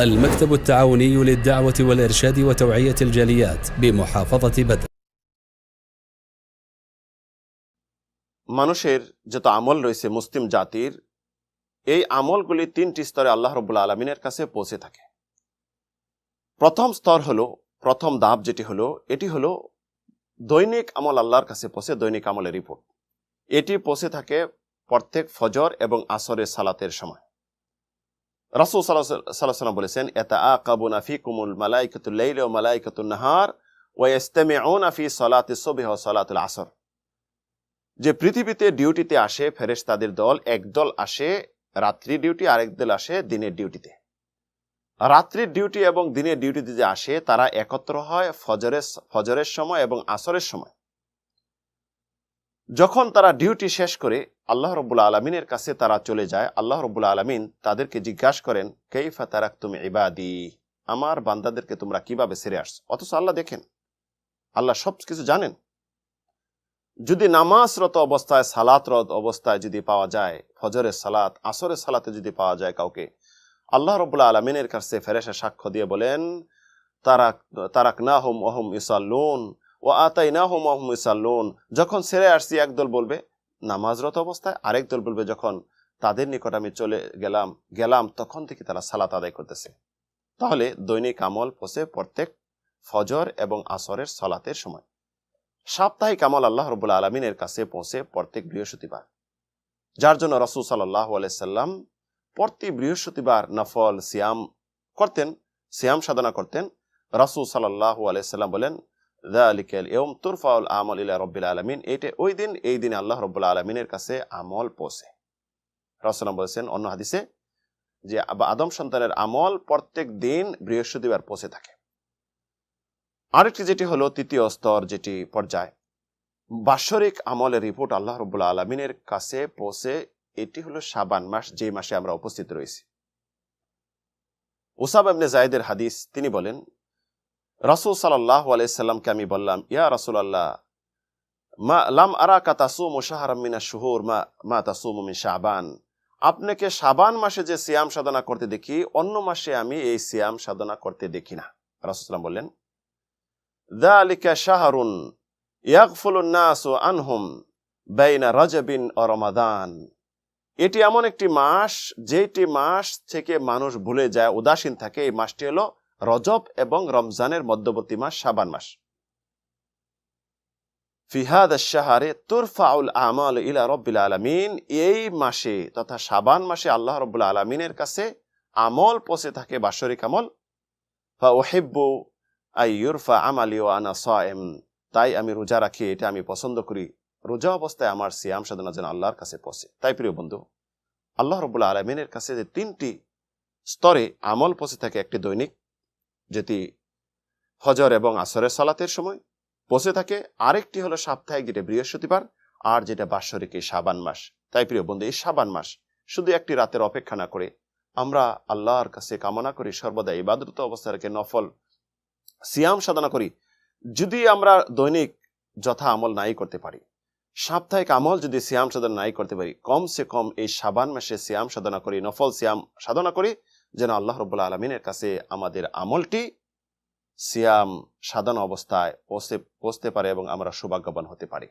المكتب التعاوني للدعوة والإرشاد وتوعية الجاليات بمحافظة بدر মানুষের যত আমল রয়েছে মুসলিম জাতির এই আমলগুলি তিনটি স্তরে আল্লাহ রবুল আলমিনের কাছে পৌঁছে থাকে প্রথম স্তর হল প্রথম দাব যেটি হলো এটি হলো দৈনিক আমল আল্লাহর কাছে পৌঁছে দৈনিক আমলের রিপোর্ট এটি পৌঁছে থাকে প্রত্যেক ফজর এবং আসরের সালাতের সময় রাসুল সাল্লাহ সাল্লাম বলেছেন এটা আ কাবুনা ফি কুমুল মালাইকাতুল্লাইল ও মালাইকাতুন্নাহার ওয়াইস্তেমে ওনা ফি সলাতে ও সলাতুল আসর যে পৃথিবীতে ডিউটিতে আসে ফেরেশ তাদের দল একদল আসে রাত্রি ডিউটি আরেক দল আসে দিনের ডিউটিতে রাত্রির ডিউটি এবং দিনের ডিউটিতে যে আসে তারা একত্র হয় ফজরের ফজরের সময় এবং আসরের সময় যখন তারা ডিউটি শেষ করে আল্লাহ রবুল্লা আলমিনের কাছে তারা চলে যায় আল্লাহ রবুল্লা আলমিন তাদেরকে জিজ্ঞাসা করেন কেইফা তারাক তুমি ইবাদি আমার বান্দাদেরকে তোমরা কিভাবে সেরে আস অথচ আল্লাহ দেখেন আল্লাহ সব কিছু জানেন যদি নামাজরত অবস্থায় সালাতরত অবস্থায় যদি পাওয়া যায় ফজরের সালাত আসরের সালাতে যদি পাওয়া যায় কাউকে আল্লাহ রবুল্লা আলমিনের কাছে ফেরেসে সাক্ষ্য দিয়ে বলেন তারাক তারাক না হোম অহম ইসাল্লুন ও আতাই না হোম সাল্লুন যখন সেরে আসছি একদল বলবে নামাজরত অবস্থায় আরেক দল বলবে যখন তাদের নিকট আমি চলে গেলাম গেলাম তখন থেকে তারা সালাত আদায় করতেছে তাহলে দৈনিক আমল পোষে প্রত্যেক ফজর এবং আসরের সলাতের সময় সাপ্তাহিক আমল আল্লাহ রবুল্লা আলমিনের কাছে পৌঁছে প্রত্যেক বৃহস্পতিবার যার জন্য রসুল সাল্লাহ আলাইসাল্লাম প্রতি বৃহস্পতিবার নফল সিয়াম করতেন সিয়াম সাধনা করতেন রসুল সাল্লাহ আলাইসাল্লাম বলেন আমল ইলা আলমিন এটা ওই দিন এই দিন আল্লাহ রব্বুল আলমিনের কাছে আমল বলেছেন অন্য হাদিসে যে আদম সন্তানের আমল প্রত্যেক দিন বৃহস্পতিবার থাকে আরেকটি যেটি হলো তৃতীয় স্তর যেটি পর্যায় বাৎসরিক আমলের রিপোর্ট আল্লাহ রব্বুল আলমিনের কাছে পৌঁছে এটি হলো সাবান মাস যে মাসে আমরা উপস্থিত রয়েছি ওসাব আবনে জায়দের হাদিস তিনি বলেন রাসুল সাল্লাহ আলাইসাল্লামকে আমি বললাম ইয়া রাসুল আল্লাহ মা লাম আরা কাতাসুম শাহরমিনা শুহর মা মা তাসুমিন শাহবান আপনাকে শাবান মাসে যে সিয়াম সাধনা করতে দেখি অন্য মাসে আমি এই সিয়াম সাধনা করতে দেখি না রাসুলাম বললেন দা আলিকা শাহরুন ও আনহুম বেইনা রজবিন ও রমাদান এটি এমন একটি মাস যেটি মাস থেকে মানুষ ভুলে যায় উদাসীন থাকে এই মাসটি হলো রজব এবং রমজানের মধ্যবর্তী মাস সাবান মাস ফিহাদ শাহারে তুরফাউল আমল ইলা রব্বিল আলমিন এই মাসে তথা সাবান মাসে আল্লাহ রব্বুল আলমিনের কাছে আমল পচে থাকে বাসরিক আমল ফা আই ইউরফা আমালি ও আনা সায়েম তাই আমি রোজা রাখি এটা আমি পছন্দ করি রোজা অবস্থায় আমার সিয়াম সাধনা যেন আল্লাহর কাছে পচে তাই প্রিয় বন্ধু আল্লাহ রবুল্লা আলমিনের কাছে যে তিনটি স্তরে আমল পচে থাকে একটি দৈনিক যেটি হজর এবং আসরের সালাতের সময় বসে থাকে আরেকটি হলো সাপ্তাহিক যেটা বৃহস্পতিবার আর যেটা বাৎসরিক এই সাবান মাস তাই প্রিয় বন্ধু এই সাবান মাস শুধু একটি রাতের অপেক্ষা না করে আমরা আল্লাহর কাছে কামনা করি সর্বদা ইবাদত অবস্থাকে নফল সিয়াম সাধনা করি যদি আমরা দৈনিক যথা আমল নাই করতে পারি সাপ্তাহিক আমল যদি সিয়াম সাধনা নাই করতে পারি কমসে কম এই সাবান মাসে সিয়াম সাধনা করি নফল সিয়াম সাধনা করি যেন আল্লাহ রব আলমিনের কাছে আমাদের আমলটি সিয়াম সাধারণ অবস্থায় পৌঁছে পৌঁছতে পারে এবং আমরা সৌভাগ্যবান হতে পারি